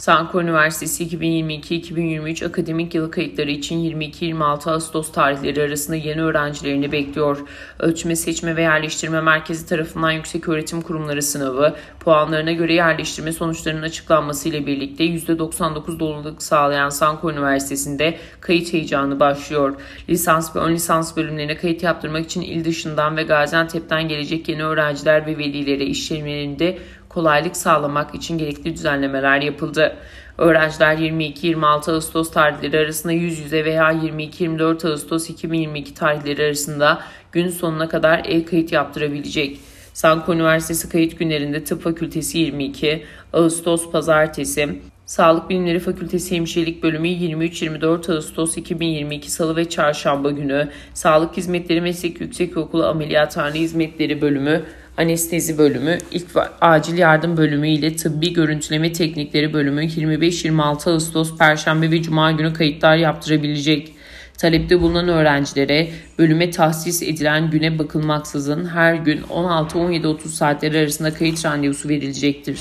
Sanko Üniversitesi 2022-2023 akademik yılı kayıtları için 22-26 Ağustos tarihleri arasında yeni öğrencilerini bekliyor. Ölçme, Seçme ve Yerleştirme Merkezi tarafından Yüksek Öğretim Kurumları sınavı, puanlarına göre yerleştirme sonuçlarının açıklanmasıyla ile birlikte %99 doluluk sağlayan Sanko Üniversitesi'nde kayıt heyecanı başlıyor. Lisans ve ön lisans bölümlerine kayıt yaptırmak için il dışından ve Gaziantep'ten gelecek yeni öğrenciler ve velilere işlemlerinde kolaylık sağlamak için gerekli düzenlemeler yapıldı. Öğrenciler 22-26 Ağustos tarihleri arasında yüz yüze veya 22-24 Ağustos 2022 tarihleri arasında gün sonuna kadar e-kayıt yaptırabilecek. Sanko Üniversitesi kayıt günlerinde Tıp Fakültesi 22, Ağustos Pazartesi, Sağlık Bilimleri Fakültesi Hemşirelik Bölümü 23-24 Ağustos 2022 Salı ve Çarşamba günü, Sağlık Hizmetleri Meslek Yüksekokulu Ameliyathane Hizmetleri Bölümü anestezi bölümü, ilk acil yardım bölümü ile tıbbi görüntüleme teknikleri bölümü 25-26 Ağustos Perşembe ve Cuma günü kayıtlar yaptırabilecek. Talepte bulunan öğrencilere bölüme tahsis edilen güne bakılmaksızın her gün 16-17.30 saatleri arasında kayıt randevusu verilecektir.